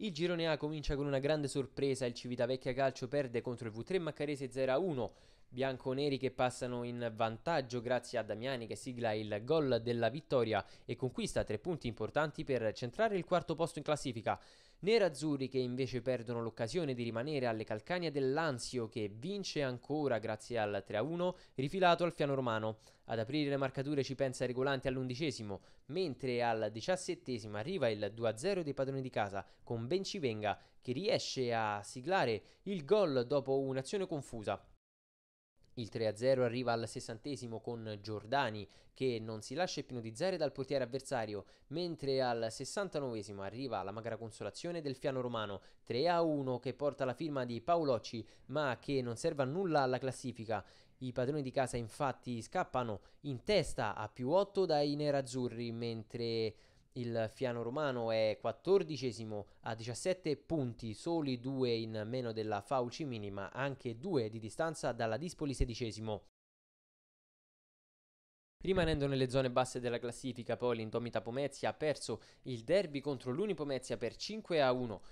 Il girone A comincia con una grande sorpresa, il Civitavecchia Calcio perde contro il V3 Maccarese 0-1, bianconeri che passano in vantaggio grazie a Damiani che sigla il gol della vittoria e conquista tre punti importanti per centrare il quarto posto in classifica. Nerazzurri che invece perdono l'occasione di rimanere alle calcagna dell'Anzio che vince ancora grazie al 3-1 rifilato al piano romano. Ad aprire le marcature ci pensa Regolante all'undicesimo, mentre al diciassettesimo arriva il 2-0 dei padroni di casa con Bencivenga che riesce a siglare il gol dopo un'azione confusa. Il 3-0 arriva al sessantesimo con Giordani che non si lascia ipnotizzare dal portiere avversario, mentre al 69 arriva la magra consolazione del fiano romano 3-1 che porta la firma di Paolocci ma che non serve a nulla alla classifica. I padroni di casa infatti scappano in testa a più 8 dai nerazzurri mentre il Fiano Romano è quattordicesimo a 17 punti, soli due in meno della Fauci minima, anche due di distanza dalla Dispoli sedicesimo. Rimanendo nelle zone basse della classifica, poi l'Indomita Pomezia ha perso il derby contro l'Uni Pomezia per 5 a 1.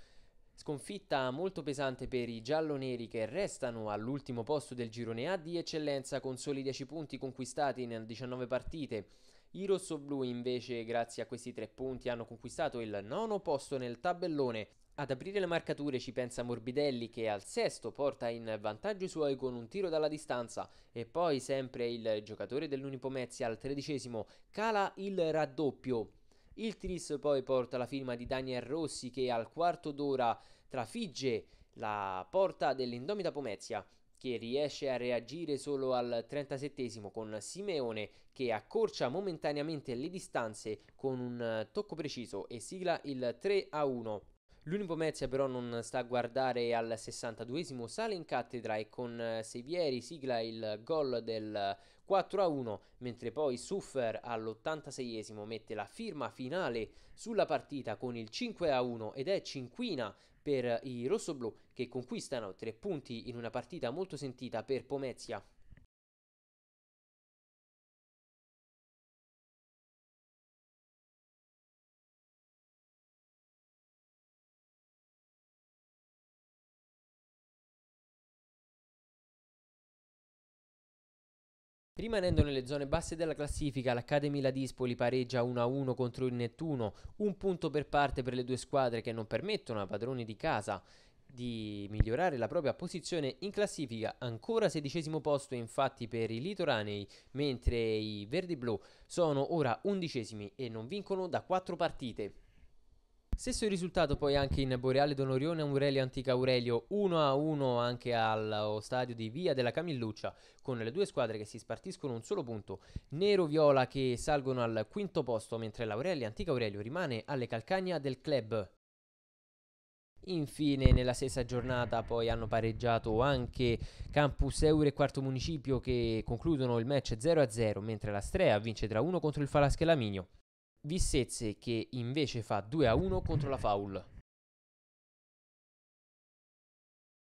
Sconfitta molto pesante per i gialloneri che restano all'ultimo posto del girone A di eccellenza con soli 10 punti conquistati in 19 partite. I rossoblù invece, grazie a questi tre punti, hanno conquistato il nono posto nel tabellone. Ad aprire le marcature ci pensa Morbidelli che al sesto porta in vantaggio i suoi con un tiro dalla distanza e poi sempre il giocatore dell'Unipomezia al tredicesimo cala il raddoppio. Il Tris poi porta la firma di Daniel Rossi che al quarto d'ora trafigge la porta dell'Indomita Pomezia che riesce a reagire solo al 37 con Simeone che accorcia momentaneamente le distanze con un eh, tocco preciso e sigla il 3 a 1. L'unico Mezia però non sta a guardare al 62esimo, sale in cattedra e con eh, Sevieri sigla il gol del 4 a 1, mentre poi Suffer all'86esimo mette la firma finale sulla partita con il 5 a 1 ed è Cinquina per i rossoblù che conquistano tre punti in una partita molto sentita per Pomezia Rimanendo nelle zone basse della classifica, l'Academy Ladispoli pareggia 1-1 contro il Nettuno, un punto per parte per le due squadre che non permettono ai padroni di casa di migliorare la propria posizione in classifica, ancora sedicesimo posto infatti per i litoranei, mentre i verdi-blu sono ora undicesimi e non vincono da quattro partite. Stesso risultato poi anche in Boreale d'Onorione, Aurelio Antica Aurelio 1-1 anche allo stadio di Via della Camilluccia con le due squadre che si spartiscono un solo punto, Nero-Viola che salgono al quinto posto mentre l'Aurelio Antica Aurelio rimane alle calcagna del club. Infine nella stessa giornata poi hanno pareggiato anche Campus Eure e Quarto Municipio che concludono il match 0-0 mentre la Strea vince tra 1 contro il Falasche Laminio. Vissezze che invece fa 2 a 1 contro la Faul.